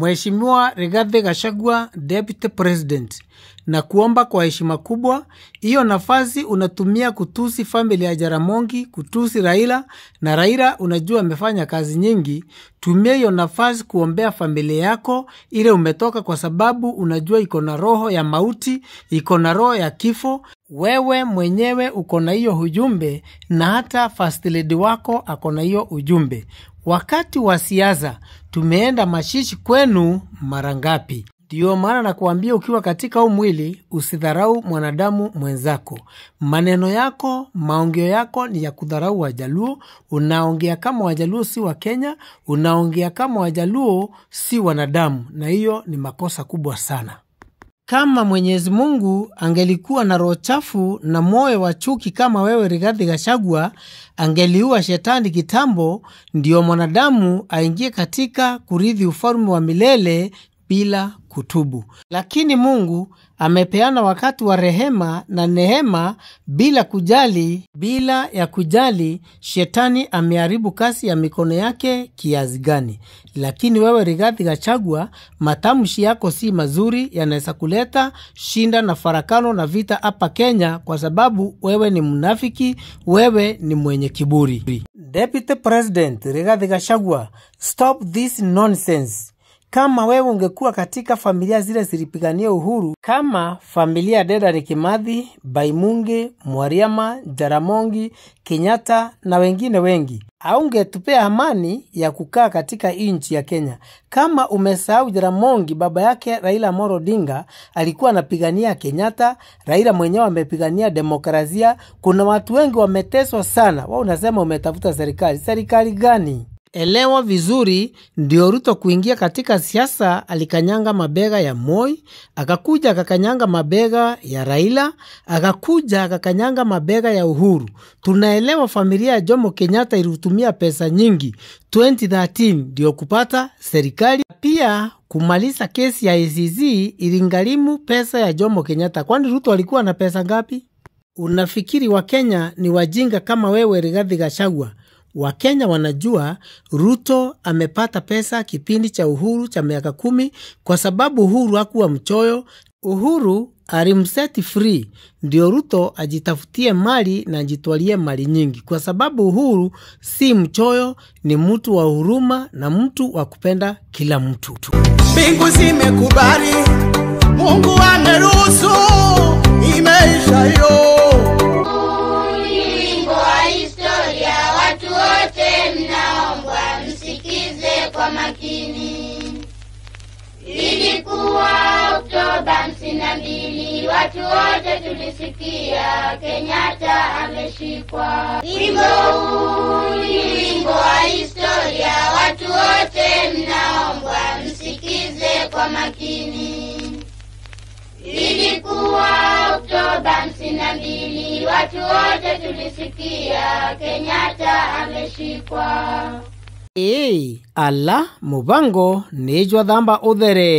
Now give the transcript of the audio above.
Mheshimiwa Rigathi Gachagua deputy president, na kuomba kwa heshima kubwa, hiyo nafasi unatumia kutusi familia ya Jaramogi, kutusi Raila, na Raila unajua amefanya kazi nyingi. Tumia hiyo nafasi kuombea familia yako ile umetoka, kwa sababu unajua iko na roho ya mauti, iko na roho ya kifo. Wewe mwenyewe uko na hiyo ujumbe, na hata first lady wako ako na hiyo ujumbe wakati wa siasa tumeenda mashishi kwenu mara ngapi? Ndiyo maana nakuambia ukiwa katika huu mwili usidharau mwanadamu mwenzako. Maneno yako, maongeo yako ni ya kudharau Wajaluo. Unaongea kama Wajaluo si wa Kenya, unaongea kama Wajaluo si wanadamu, na hiyo ni makosa kubwa sana. Kama Mwenyezi Mungu angelikuwa na roho chafu na moyo wa chuki kama wewe, Rigathi Gachagua, angeliua shetani kitambo, ndiyo mwanadamu aingie katika kurithi ufalme wa milele bila kutubu. Lakini Mungu amepeana wakati wa rehema na neema bila kujali. Bila ya kujali, shetani ameharibu kasi ya mikono yake kiasi gani. Lakini wewe, Rigathi Gachagua, matamshi yako si mazuri, yanaweza kuleta shinda na farakano na vita hapa Kenya, kwa sababu wewe ni mnafiki, wewe ni mwenye kiburi. Deputy President Rigathi Gachagua, stop this nonsense kama wewe ungekuwa katika familia zile zilipigania uhuru kama familia deda Dedan Kimathi, Baimunge, Mwariama, Jaramongi, Kenyatta na wengine wengi, aungetupea amani ya kukaa katika nchi ya Kenya. Kama umesahau Jaramongi, baba yake Raila Amolo Odinga alikuwa anapigania Kenyatta, Raila mwenyewe amepigania demokrasia. Kuna watu wengi wameteswa sana, wao unasema umetafuta serikali. Serikali gani? elewa vizuri ndio Ruto kuingia katika siasa. Alikanyanga mabega ya Moi, akakuja akakanyanga mabega ya Raila, akakuja akakanyanga mabega ya Uhuru. Tunaelewa familia ya Jomo Kenyatta ilitumia pesa nyingi 2013 ndio kupata serikali pia kumaliza kesi ya ICC ilingalimu pesa ya Jomo Kenyatta. Kwani Ruto alikuwa na pesa ngapi? Unafikiri Wakenya ni wajinga kama wewe, Rigathi Gachagua? Wakenya wanajua Ruto amepata pesa kipindi cha Uhuru cha miaka kumi kwa sababu Uhuru hakuwa mchoyo. Uhuru alimseti free ndio Ruto ajitafutie mali na ajitwalie mali nyingi, kwa sababu Uhuru si mchoyo, ni mtu wa huruma na mtu wa kupenda kila mtu. Mbingu zimekubali, Mungu ameruhusu. sitini. Ilikuwa Oktoba hamsini na mbili, watu wote tulisikia Kenyatta ameshikwa. Wimbo huu ni wimbo wa historia, watu wote mnaombwa msikize kwa makini. Ilikuwa Oktoba hamsini na mbili, watu wote tulisikia Kenyatta ameshikwa eyi ala mubango nijwa dhamba uthere